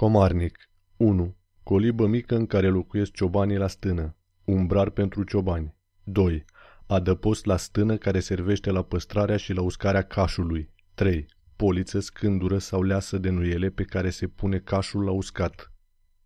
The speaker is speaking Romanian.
Comarnic 1. Colibă mică în care locuiesc ciobanii la stână. Umbrar pentru ciobani. 2. Adăpost la stână care servește la păstrarea și la uscarea cașului. 3. Poliță scândură sau leasă de nuiele pe care se pune cașul la uscat.